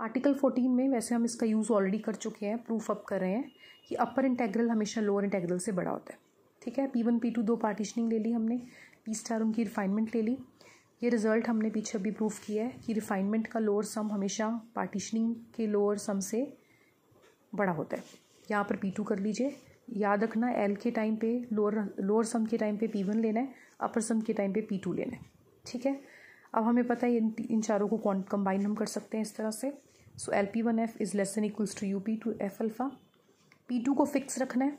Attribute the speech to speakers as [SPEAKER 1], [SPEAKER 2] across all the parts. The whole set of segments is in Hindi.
[SPEAKER 1] आर्टिकल 14 में वैसे हम इसका यूज़ ऑलरेडी कर चुके हैं प्रूफ अप कर रहे हैं कि अपर इंटेग्रल हमेशा लोअर इंटेग्रल से बड़ा होता है ठीक है पी वन पी टू दो पार्टिशनिंग ले ली हमने पी स्टार उनकी रिफाइनमेंट ले ली ये रिजल्ट हमने पीछे भी प्रूफ किया है कि रिफाइनमेंट का लोअर सम हमेशा पार्टिशनिंग के लोअर सम से बड़ा होता है यहाँ पर पी टू कर लीजिए याद रखना एल के टाइम पे लोअर लोअर सम के टाइम पे पी वन लेना है अपर सम के टाइम पे पी टू लेना है ठीक है अब हमें पता है इन इन चारों को कौन कंबाइन हम कर सकते हैं इस तरह से so L P one F is less than equals to U P two F alpha P two को फिक्स रखना है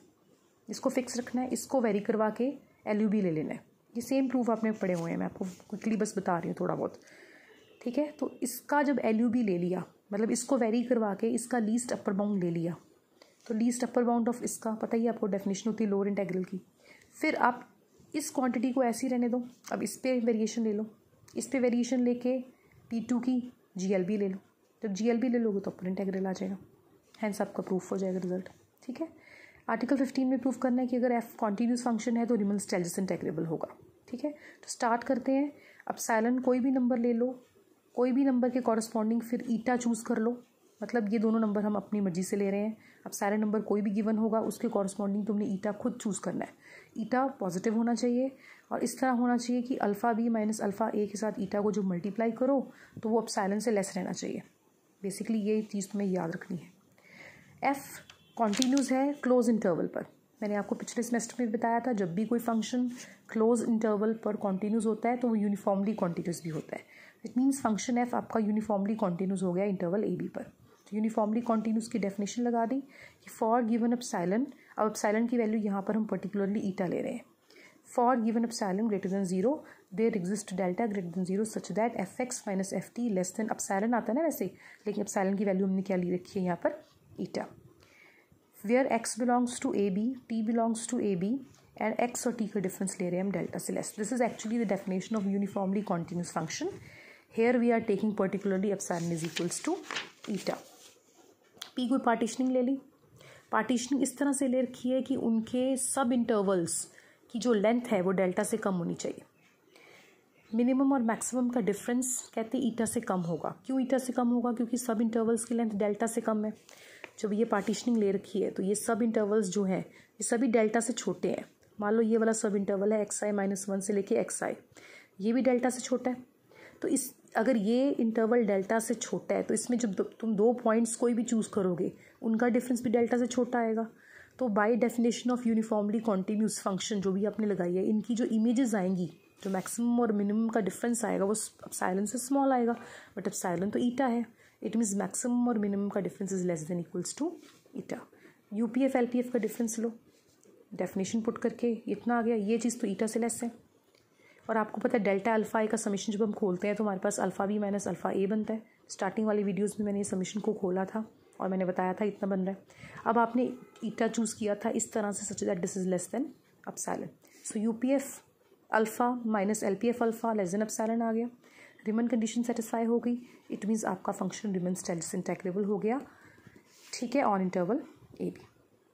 [SPEAKER 1] इसको फिक्स रखना है इसको वेरी करवा के एल यू बी ले लेना है ये सेम प्रूफ आपने पढ़े हुए हैं मैं आपको क्विकली बस बता रही हूँ थोड़ा बहुत ठीक है तो इसका जब एल यू बी ले लिया मतलब इसको वेरी करवा के इसका लीस्ट अपर बाउंड ले लिया तो लीस्ट अपर बाउंड ऑफ इसका पता ही आपको डेफिनेशन होती है लोअर इंटेग्रल की फिर आप इस क्वांटिटी को ऐसे ही रहने दो अब इस पर वेरिएशन ले लो इस पर वेरिएशन लेके पी टू की जी एल बी ले लो जब जी एल बी ले लोगे तो अपर इंटेग्रल आ जाएगा हैंस आपका प्रूफ हो जाएगा रिजल्ट ठीक है आर्टिकल फिफ्टीन में प्रूफ करना है कि अगर एफ कॉन्टीन्यूस फंक्शन है तो रिमन स्टेलिस इंटेग्रेबल होगा ठीक है तो स्टार्ट करते हैं अब साइलन कोई भी नंबर ले लो कोई भी नंबर के कॉरस्पॉन्डिंग फिर ईटा चूज़ कर लो मतलब ये दोनों नंबर हम अपनी मर्जी से ले रहे हैं अब सारे नंबर कोई भी गिवन होगा उसके कॉरस्पॉन्डिंग तुमने ईटा खुद चूज़ करना है ईटा पॉजिटिव होना चाहिए और इस तरह होना चाहिए कि alpha B minus alpha A के साथ ईटा को जो मल्टीप्लाई करो तो वो अब साइलेंस से लेस रहना चाहिए बेसिकली ये चीज़ तुम्हें याद रखनी है एफ कॉन्टीन्यूज़ है क्लोज इंटरवल पर मैंने आपको पिछले सेमेस्टर में बताया था जब भी कोई फंक्शन क्लोज इंटरवल पर कॉन्टीन्यूज़ होता है तो वो यूनिफॉर्मली कॉन्टीन्यूस भी होता है इट मीन्स फंक्शन एफ आपका यूनिफॉर्मली कॉन्टीन्यूस हो गया इंटरवल ए बी पर तो यूनिफॉर्मली कॉन्टीन्यूस की डेफिनेशन लगा दी कि फॉर गिवन अपसाइलन अब अपसाइलन की वैल्यू यहाँ पर हम पर्टिकुलरली ईटा ले रहे हैं for given epsilon greater than zero there exist delta greater than zero such that F X minus F T less than epsilon आता है ना वैसे लेकिन अपसैलन की वैल्यू हमने क्या ली रखी है यहाँ पर eta where X belongs to A B T belongs to A B and X और टी का डिफरेंस ले रहे हैं हम डेल्टा से less this is actually the definition of uniformly continuous function here we are taking particularly epsilon is equals to eta P कोई पार्टिशनिंग ले ली पार्टिशनिंग इस तरह से ले रखी है कि उनके सब इंटरवल्स की जो लेंथ है वो डेल्टा से कम होनी चाहिए मिनिमम और मैक्सिमम का डिफरेंस कहते हैं ईटा से कम होगा क्यों ईटा से कम होगा क्योंकि सब इंटरवल्स की लेंथ डेल्टा से कम है जब ये पार्टीशनिंग ले रखी है तो ये सब इंटरवल्स जो हैं ये सभी डेल्टा से छोटे हैं मान लो ये वाला सब इंटरवल है एक्स आई माइनस वन से लेके एक्स आई ये भी डेल्टा से छोटा है तो इस अगर ये इंटरवल डेल्टा से छोटा है तो इसमें जब तुम दो पॉइंट्स कोई भी चूज़ करोगे उनका डिफरेंस भी डेल्टा से छोटा आएगा तो by definition of uniformly continuous function जो भी आपने लगाई है इनकी जो इमेजेस आएंगी जो मैक्सिमम और मिनिमम का डिफरेंस आएगा वो अब अपसाइलन से स्मॉल आएगा बट अब साइलेंट तो ईटा है इट मीन्स मैक्सिमम और मिनिमम का difference is less than equals to eta U P F L P F का डिफरेंस लो डेफिनेशन पुट करके इतना आ गया ये चीज़ तो ईटा से लेस है और आपको पता है डेल्टा अल्फ़ा ए का समीशन जब हम खोलते हैं तो हमारे पास alpha B minus alpha A बनता है स्टार्टिंग वाली वीडियोज़ में मैंने ये समीशन को खोला था और मैंने बताया था इतना बन रहा है अब आपने ईटा चूज़ किया था इस तरह से such that this is less than epsilon so U P F alpha minus L P F alpha less than epsilon आ गया रिमन कंडीशन सेटिस्फाई हो गई इट मीन्स आपका फंक्शन रिमन स्टेलिस इंटेक्रेबल हो गया ठीक है ऑन इंटरवल ए बी